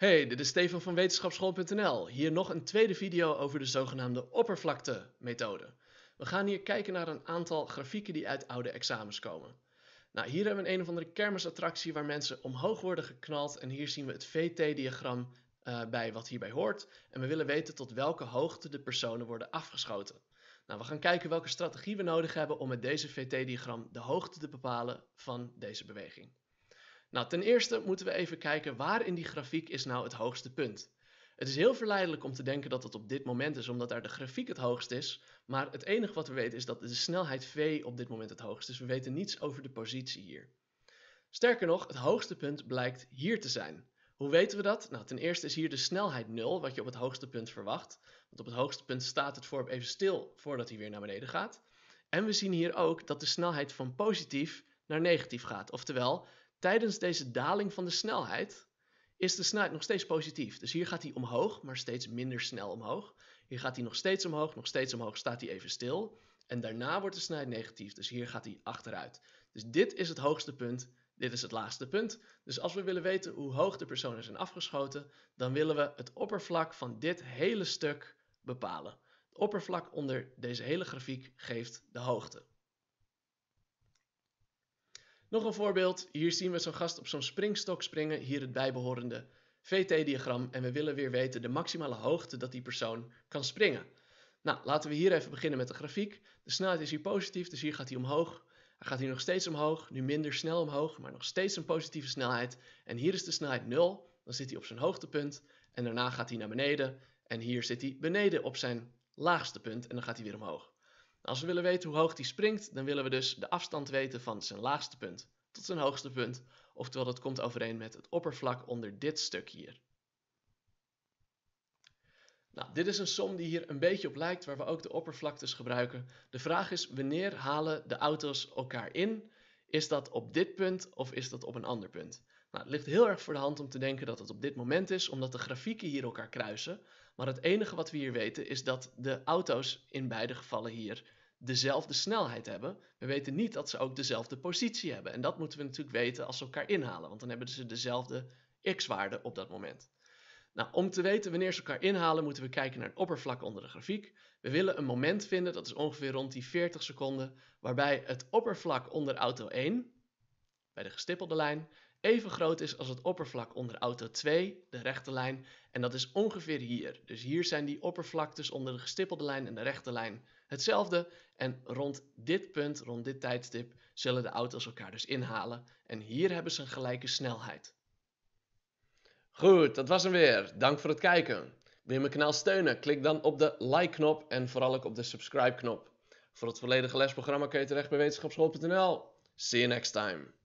Hey, dit is Stefan van Wetenschapsschool.nl. Hier nog een tweede video over de zogenaamde oppervlakte-methode. We gaan hier kijken naar een aantal grafieken die uit oude examens komen. Nou, hier hebben we een, een of andere kermisattractie waar mensen omhoog worden geknald. En hier zien we het VT-diagram eh, bij wat hierbij hoort. En we willen weten tot welke hoogte de personen worden afgeschoten. Nou, we gaan kijken welke strategie we nodig hebben om met deze VT-diagram de hoogte te bepalen van deze beweging. Nou, ten eerste moeten we even kijken waar in die grafiek is nou het hoogste punt. Het is heel verleidelijk om te denken dat het op dit moment is, omdat daar de grafiek het hoogst is. Maar het enige wat we weten is dat de snelheid v op dit moment het hoogst is. We weten niets over de positie hier. Sterker nog, het hoogste punt blijkt hier te zijn. Hoe weten we dat? Nou, ten eerste is hier de snelheid 0, wat je op het hoogste punt verwacht. Want op het hoogste punt staat het voorwerp even stil voordat hij weer naar beneden gaat. En we zien hier ook dat de snelheid van positief naar negatief gaat. Oftewel, Tijdens deze daling van de snelheid is de snelheid nog steeds positief. Dus hier gaat hij omhoog, maar steeds minder snel omhoog. Hier gaat hij nog steeds omhoog, nog steeds omhoog, staat hij even stil. En daarna wordt de snelheid negatief, dus hier gaat hij achteruit. Dus dit is het hoogste punt, dit is het laagste punt. Dus als we willen weten hoe hoog de personen zijn afgeschoten, dan willen we het oppervlak van dit hele stuk bepalen. Het oppervlak onder deze hele grafiek geeft de hoogte. Nog een voorbeeld. Hier zien we zo'n gast op zo'n springstok springen. Hier het bijbehorende VT-diagram. En we willen weer weten de maximale hoogte dat die persoon kan springen. Nou, laten we hier even beginnen met de grafiek. De snelheid is hier positief, dus hier gaat hij omhoog. Hij gaat hier nog steeds omhoog, nu minder snel omhoog, maar nog steeds een positieve snelheid. En hier is de snelheid 0, dan zit hij op zijn hoogtepunt. En daarna gaat hij naar beneden. En hier zit hij beneden op zijn laagste punt en dan gaat hij weer omhoog. Als we willen weten hoe hoog die springt, dan willen we dus de afstand weten van zijn laagste punt tot zijn hoogste punt. Oftewel, dat komt overeen met het oppervlak onder dit stuk hier. Nou, dit is een som die hier een beetje op lijkt, waar we ook de oppervlaktes gebruiken. De vraag is, wanneer halen de auto's elkaar in? Is dat op dit punt of is dat op een ander punt? Nou, het ligt heel erg voor de hand om te denken dat het op dit moment is, omdat de grafieken hier elkaar kruisen. Maar het enige wat we hier weten is dat de auto's in beide gevallen hier dezelfde snelheid hebben. We weten niet dat ze ook dezelfde positie hebben. En dat moeten we natuurlijk weten als ze elkaar inhalen, want dan hebben ze dezelfde x-waarde op dat moment. Nou, om te weten wanneer ze elkaar inhalen, moeten we kijken naar het oppervlak onder de grafiek. We willen een moment vinden, dat is ongeveer rond die 40 seconden, waarbij het oppervlak onder auto 1, bij de gestippelde lijn, even groot is als het oppervlak onder auto 2, de rechte lijn, en dat is ongeveer hier. Dus hier zijn die oppervlaktes onder de gestippelde lijn en de rechte lijn hetzelfde. En rond dit punt, rond dit tijdstip, zullen de auto's elkaar dus inhalen. En hier hebben ze een gelijke snelheid. Goed, dat was hem weer. Dank voor het kijken. Wil je mijn kanaal steunen? Klik dan op de like-knop en vooral ook op de subscribe-knop. Voor het volledige lesprogramma kun je terecht bij wetenschapschool.nl. See you next time.